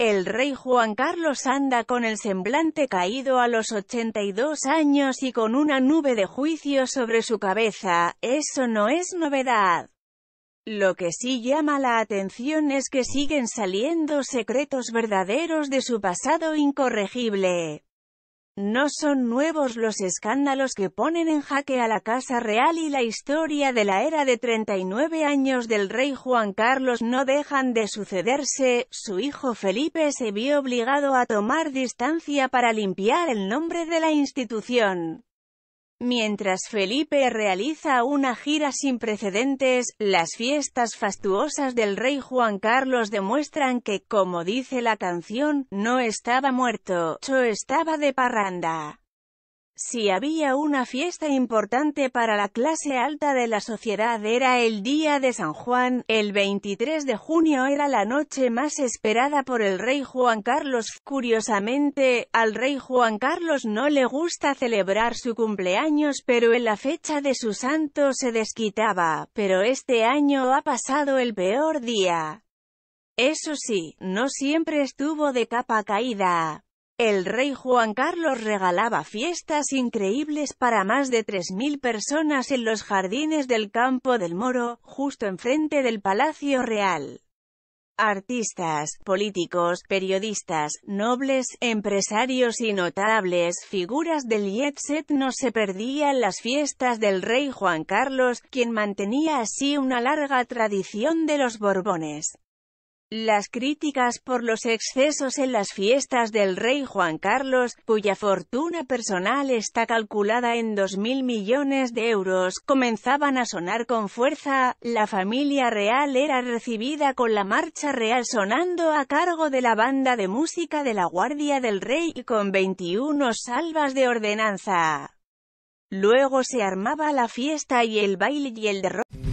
El rey Juan Carlos anda con el semblante caído a los 82 años y con una nube de juicio sobre su cabeza, eso no es novedad. Lo que sí llama la atención es que siguen saliendo secretos verdaderos de su pasado incorregible. No son nuevos los escándalos que ponen en jaque a la Casa Real y la historia de la era de 39 años del rey Juan Carlos no dejan de sucederse, su hijo Felipe se vio obligado a tomar distancia para limpiar el nombre de la institución. Mientras Felipe realiza una gira sin precedentes, las fiestas fastuosas del rey Juan Carlos demuestran que, como dice la canción, no estaba muerto, yo estaba de parranda. Si había una fiesta importante para la clase alta de la sociedad era el Día de San Juan, el 23 de junio era la noche más esperada por el rey Juan Carlos. Curiosamente, al rey Juan Carlos no le gusta celebrar su cumpleaños pero en la fecha de su santo se desquitaba, pero este año ha pasado el peor día. Eso sí, no siempre estuvo de capa caída. El rey Juan Carlos regalaba fiestas increíbles para más de 3.000 personas en los jardines del Campo del Moro, justo enfrente del Palacio Real. Artistas, políticos, periodistas, nobles, empresarios y notables figuras del jet set no se perdían las fiestas del rey Juan Carlos, quien mantenía así una larga tradición de los Borbones. Las críticas por los excesos en las fiestas del rey Juan Carlos, cuya fortuna personal está calculada en 2.000 millones de euros, comenzaban a sonar con fuerza, la familia real era recibida con la marcha real sonando a cargo de la banda de música de la Guardia del Rey, con 21 salvas de ordenanza. Luego se armaba la fiesta y el baile y el derroche.